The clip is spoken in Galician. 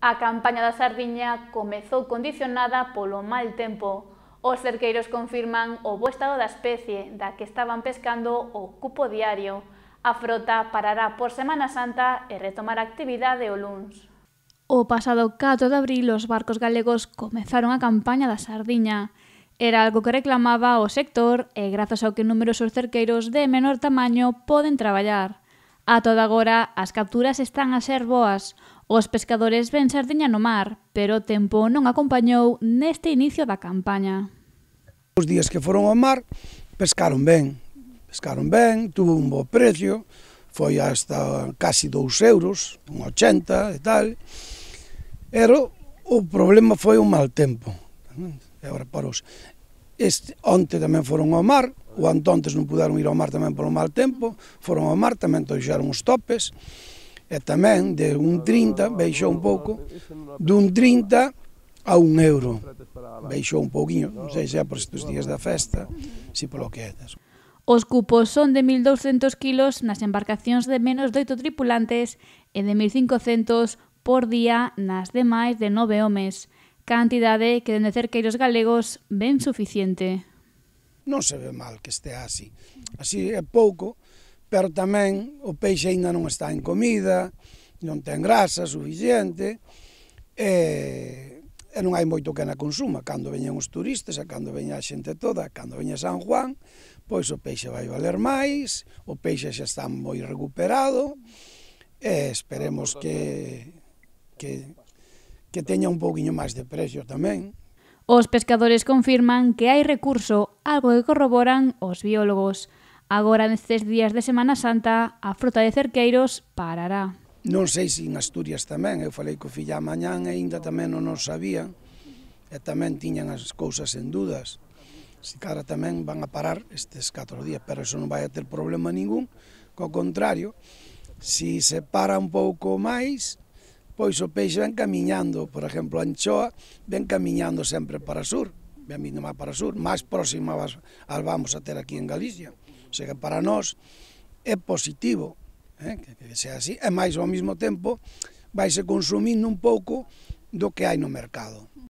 A campaña da sardiña comezou condicionada polo mal tempo. Os cerqueiros confirman o bo estado da especie da que estaban pescando o cupo diario. A frota parará por Semana Santa e retomará actividade o luns. O pasado 4 de abril os barcos galegos comezaron a campaña da sardiña. Era algo que reclamaba o sector e grazas ao que numerosos cerqueiros de menor tamaño poden traballar. A toda agora, as capturas están a ser boas. Os pescadores ven sardiña no mar, pero o tempo non acompañou neste inicio da campaña. Os días que foron ao mar, pescaron ben. Pescaron ben, tuvo un bo precio, foi hasta casi 2 euros, un 80 e tal. Pero o problema foi o mal tempo. E agora paros. Este, onte tamén foron ao mar, o antontes non puderon ir ao mar tamén polo mal tempo, foron ao mar, tamén toixaron os topes, e tamén de un 30, veixou un pouco, dun 30 a un euro. veixou un pouquinho, non sei se é por estes días da festa, se polo que é. Os cupos son de 1.200 kilos nas embarcacións de menos de 8 tripulantes e de 1.500 por día nas demais de 9 homes cantidade que dende cerqueiros galegos ben suficiente. Non se ve mal que estea así. Así é pouco, pero tamén o peixe aínda non está en comida, non ten grasa suficiente, e, e non hai moito que na consuma. Cando veñen os turistas, e cando veña a xente toda, cando veña San Juan, pois o peixe vai valer máis, o peixe xa está moi recuperado, e esperemos que, que que teña un pouquiño máis de precio tamén. Os pescadores confirman que hai recurso, algo que corroboran os biólogos. Agora, nestes días de Semana Santa, a frota de cerqueiros parará. Non sei se en Asturias tamén, eu falei co filla mañán e ainda tamén non o sabía, e tamén tiñan as cousas en dudas. Se cara tamén van a parar estes 4 días, pero eso non vai a ter problema ningún, co contrario, se se para un pouco máis, pois o peixe ven camiñando, por exemplo, a anchoa ven camiñando sempre para sur, ven vindo máis para sur, máis próxima as, vamos a ter aquí en Galicia. O sea que para nós é positivo eh, que, que sea así, e máis ao mesmo tempo vai se consumindo un pouco do que hai no mercado.